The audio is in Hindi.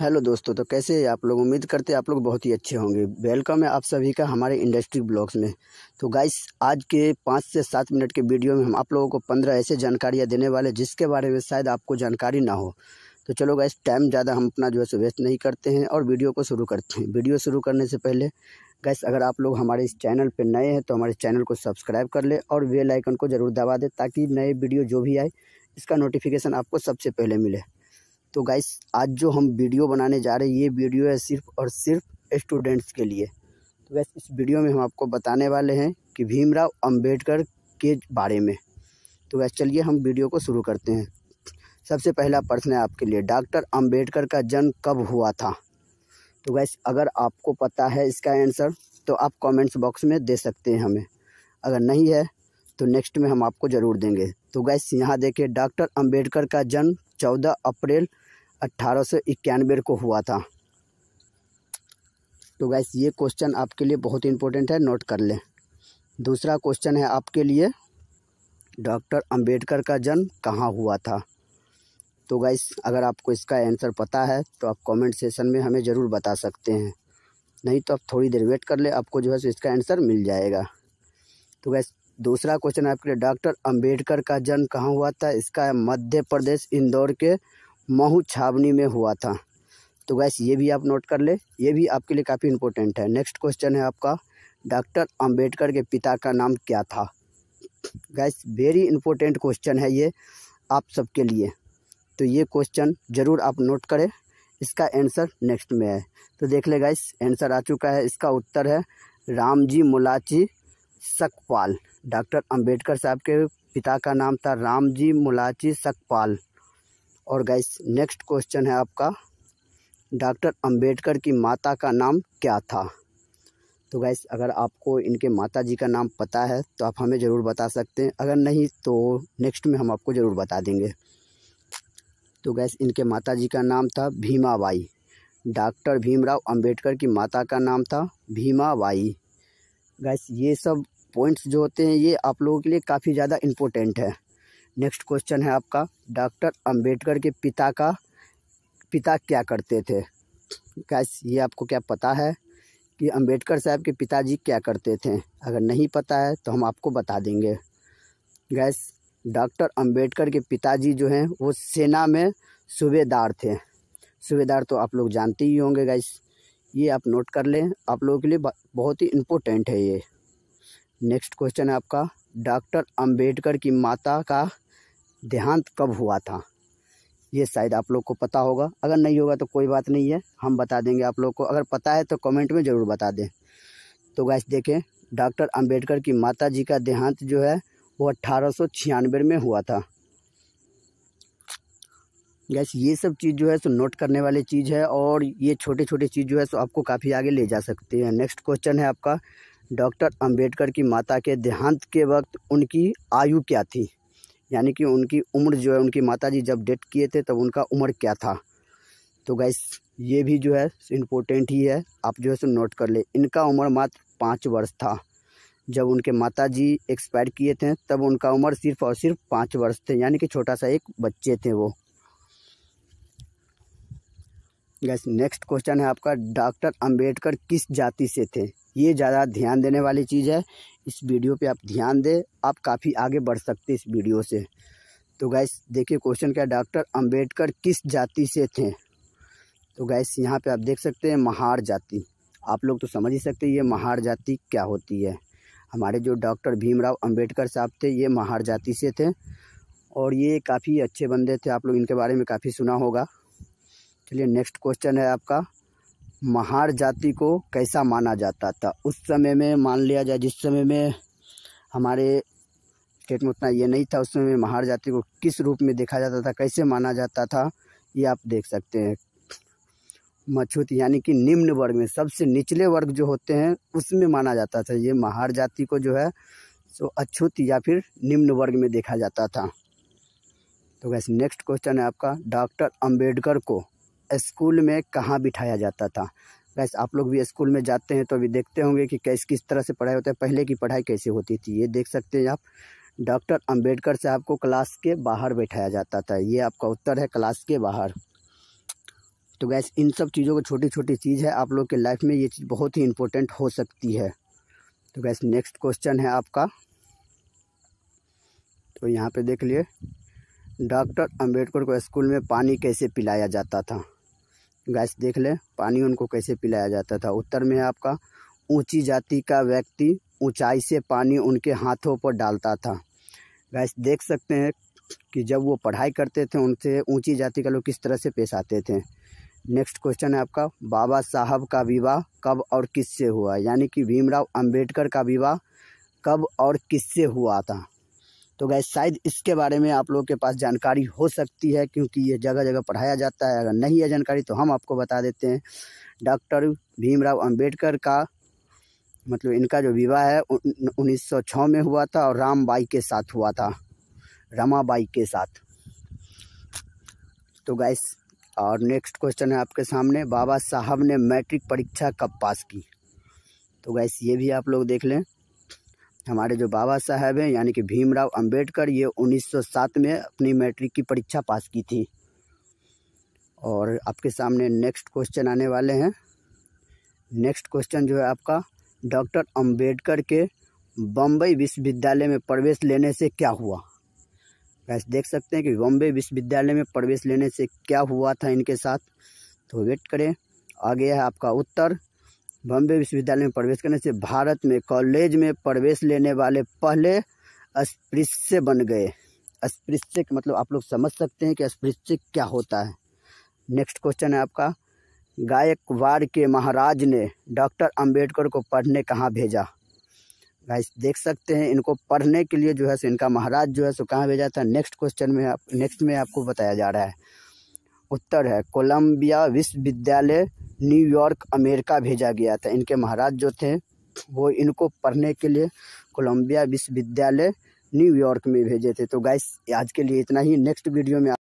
हेलो दोस्तों तो कैसे है आप लोग उम्मीद करते हैं आप लोग बहुत ही अच्छे होंगे वेलकम है आप सभी का हमारे इंडस्ट्री ब्लॉग्स में तो गाइस आज के पाँच से सात मिनट के वीडियो में हम आप लोगों को पंद्रह ऐसे जानकारियाँ देने वाले जिसके बारे में शायद आपको जानकारी ना हो तो चलो गाइस टाइम ज़्यादा हम अपना जो है सो वेस्ट नहीं करते हैं और वीडियो को शुरू करते हैं वीडियो शुरू करने से पहले गैस अगर आप लोग हमारे इस चैनल पर नए हैं तो हमारे चैनल को सब्सक्राइब कर ले और वेलाइकन को ज़रूर दबा दें ताकि नए वीडियो जो भी आए इसका नोटिफिकेशन आपको सबसे पहले मिले तो गाइस आज जो हम वीडियो बनाने जा रहे हैं ये वीडियो है सिर्फ और सिर्फ स्टूडेंट्स के लिए तो गैस इस वीडियो में हम आपको बताने वाले हैं कि भीमराव अंबेडकर के बारे में तो गैस चलिए हम वीडियो को शुरू करते हैं सबसे पहला प्रश्न है आपके लिए डॉक्टर अम्बेडकर का जन्म कब हुआ था तो गैस अगर आपको पता है इसका आंसर तो आप कमेंट्स बॉक्स में दे सकते हैं हमें अगर नहीं है तो नेक्स्ट में हम आपको ज़रूर देंगे तो गैस यहाँ देखिए डॉक्टर अंबेडकर का जन्म चौदह अप्रैल अट्ठारह को हुआ था तो गैस ये क्वेश्चन आपके लिए बहुत इम्पोर्टेंट है नोट कर लें दूसरा क्वेश्चन है आपके लिए डॉक्टर अंबेडकर का जन्म कहाँ हुआ था तो गैस अगर आपको इसका आंसर पता है तो आप कमेंट सेशन में हमें ज़रूर बता सकते हैं नहीं तो आप थोड़ी देर वेट कर ले आपको जो है सो इसका आंसर मिल जाएगा तो गैस दूसरा क्वेश्चन आपके लिए डॉक्टर अम्बेडकर का जन्म कहाँ हुआ था इसका है मध्य प्रदेश इंदौर के महू छावनी में हुआ था तो गैस ये भी आप नोट कर ले ये भी आपके लिए काफ़ी इम्पोर्टेंट है नेक्स्ट क्वेश्चन है आपका डॉक्टर अंबेडकर के पिता का नाम क्या था गैस वेरी इंपॉर्टेंट क्वेश्चन है ये आप सबके लिए तो ये क्वेश्चन ज़रूर आप नोट करें इसका आंसर नेक्स्ट में है तो देख ले गाइस आंसर आ चुका है इसका उत्तर है रामजी मुलाची सकपाल डॉक्टर अंबेडकर साहब के पिता का नाम था रामजी मुलाची सकपाल और गाइस नेक्स्ट क्वेश्चन है आपका डॉक्टर अंबेडकर की माता का नाम क्या था तो गैस अगर आपको इनके माता जी का नाम पता है तो आप हमें ज़रूर बता सकते हैं अगर नहीं तो नेक्स्ट में हम आपको ज़रूर बता देंगे तो गैस इनके माता जी का नाम था भीमाबाई डॉक्टर भीमराव अंबेडकर की माता का नाम था भीमाबाई गैस ये सब पॉइंट्स जो होते हैं ये आप लोगों के लिए काफ़ी ज़्यादा इम्पोर्टेंट है नेक्स्ट क्वेश्चन है आपका डॉक्टर अंबेडकर के पिता का पिता क्या करते थे कैस ये आपको क्या पता है कि अंबेडकर साहब के पिताजी क्या करते थे अगर नहीं पता है तो हम आपको बता देंगे गैस डॉक्टर अंबेडकर के पिताजी जो हैं वो सेना में सूबेदार थे सूबेदार तो आप लोग जानते ही होंगे गैस ये आप नोट कर लें आप लोगों के लिए बहुत ही इम्पोर्टेंट है ये नेक्स्ट क्वेश्चन है आपका डॉक्टर अंबेडकर की माता का देहांत कब हुआ था ये शायद आप लोग को पता होगा अगर नहीं होगा तो कोई बात नहीं है हम बता देंगे आप लोग को अगर पता है तो कमेंट में ज़रूर बता दें तो गैस देखें डॉक्टर अंबेडकर की माता जी का देहांत जो है वो अट्ठारह में हुआ था गैस ये सब चीज़ जो है सो नोट करने वाली चीज़ है और ये छोटे छोटे चीज़ जो है सो आपको काफ़ी आगे ले जा सकती है नेक्स्ट क्वेश्चन है आपका डॉक्टर अंबेडकर की माता के देहांत के वक्त उनकी आयु क्या थी यानी कि उनकी उम्र जो है उनकी माता जी जब डेट किए थे तब उनका उम्र क्या था तो गाइस ये भी जो है इम्पोर्टेंट ही है आप जो है सो नोट कर ले इनका उम्र मात्र पाँच वर्ष था जब उनके माता जी एक्सपायर किए थे तब उनका उम्र सिर्फ और सिर्फ पाँच वर्ष थे यानी कि छोटा सा एक बच्चे थे वो गैस नेक्स्ट क्वेश्चन है आपका डॉक्टर अंबेडकर किस जाति से थे ये ज़्यादा ध्यान देने वाली चीज़ है इस वीडियो पे आप ध्यान दें आप काफ़ी आगे बढ़ सकते इस वीडियो से तो गैस देखिए क्वेश्चन क्या डॉक्टर अंबेडकर किस जाति से थे तो गैस यहाँ पे आप देख सकते हैं महार जाति आप लोग तो समझ ही सकते ये महार जाति क्या होती है हमारे जो डॉक्टर भीमराव अंबेडकर साहब थे ये महार जाति से थे और ये काफ़ी अच्छे बंदे थे आप लोग इनके बारे में काफ़ी सुना होगा चलिए नेक्स्ट क्वेश्चन है आपका महार जाति को कैसा माना जाता था उस समय में मान लिया जाए जिस समय में हमारे स्टेट में उतना ये नहीं था उस समय में महार जाति को किस रूप में देखा जाता था कैसे माना जाता था ये आप देख सकते हैं मछूत यानी कि निम्न वर्ग में सबसे निचले वर्ग जो होते हैं उसमें माना जाता था ये महार जाति को जो है सो अछूत या फिर निम्न वर्ग में देखा जाता था तो वैसे नेक्स्ट क्वेश्चन है आपका डॉक्टर अंबेडकर को स्कूल में कहाँ बिठाया जाता था गैस आप लोग भी स्कूल में जाते हैं तो अभी देखते होंगे कि कैसे किस तरह से पढ़ाई होता है पहले की पढ़ाई कैसे होती थी ये देख सकते हैं आप डॉक्टर अंबेडकर साहब को क्लास के बाहर बैठाया जाता था ये आपका उत्तर है क्लास के बाहर तो गैस इन सब चीज़ों को छोटी छोटी चीज़ है आप लोग के लाइफ में ये चीज़ बहुत ही इम्पोर्टेंट हो सकती है तो गैस नेक्स्ट क्वेश्चन है आपका तो यहाँ पे देख लिए डॉक्टर अंबेडकर को स्कूल में पानी कैसे पिलाया जाता था गैस देख लें पानी उनको कैसे पिलाया जाता था उत्तर में आपका ऊंची जाति का व्यक्ति ऊंचाई से पानी उनके हाथों पर डालता था गैस देख सकते हैं कि जब वो पढ़ाई करते थे उनसे ऊंची जाति का लोग किस तरह से पेश आते थे नेक्स्ट क्वेश्चन है आपका बाबा साहब का विवाह कब और किससे हुआ यानी कि भीमराव अम्बेडकर का विवाह कब और किससे हुआ था तो गैस शायद इसके बारे में आप लोग के पास जानकारी हो सकती है क्योंकि ये जगह जगह पढ़ाया जाता है अगर नहीं है जानकारी तो हम आपको बता देते हैं डॉक्टर भीमराव अंबेडकर का मतलब इनका जो विवाह है उन्नीस में हुआ था और रामबाई के साथ हुआ था रमाबाई के साथ तो गैस और नेक्स्ट क्वेश्चन है आपके सामने बाबा साहब ने मैट्रिक परीक्षा कब पास की तो गैस ये भी आप लोग देख लें हमारे जो बाबा साहब हैं यानी कि भीमराव अंबेडकर ये 1907 में अपनी मैट्रिक की परीक्षा पास की थी और आपके सामने नेक्स्ट क्वेश्चन आने वाले हैं नेक्स्ट क्वेश्चन जो है आपका डॉक्टर अंबेडकर के बम्बई विश्वविद्यालय में प्रवेश लेने से क्या हुआ गैस देख सकते हैं कि बम्बई विश्वविद्यालय में प्रवेश लेने से क्या हुआ था इनके साथ तो वेट करें आ गया है आपका उत्तर बॉम्बे विश्वविद्यालय में प्रवेश करने से भारत में कॉलेज में प्रवेश लेने वाले पहले अस्पृश्य बन गए अस्पृश्य मतलब आप लोग समझ सकते हैं कि अस्पृश्य क्या होता है नेक्स्ट क्वेश्चन है आपका गायकवाड़ के महाराज ने डॉक्टर अंबेडकर को पढ़ने कहाँ भेजा गाइस देख सकते हैं इनको पढ़ने के लिए जो है सो इनका महाराज जो है सो कहाँ भेजा था नेक्स्ट क्वेश्चन में आप नेक्स्ट में आपको बताया जा रहा है उत्तर है कोलंबिया विश्वविद्यालय न्यूयॉर्क अमेरिका भेजा गया था इनके महाराज जो थे वो इनको पढ़ने के लिए कोलंबिया विश्वविद्यालय न्यूयॉर्क में भेजे थे तो गाइस आज के लिए इतना ही नेक्स्ट वीडियो में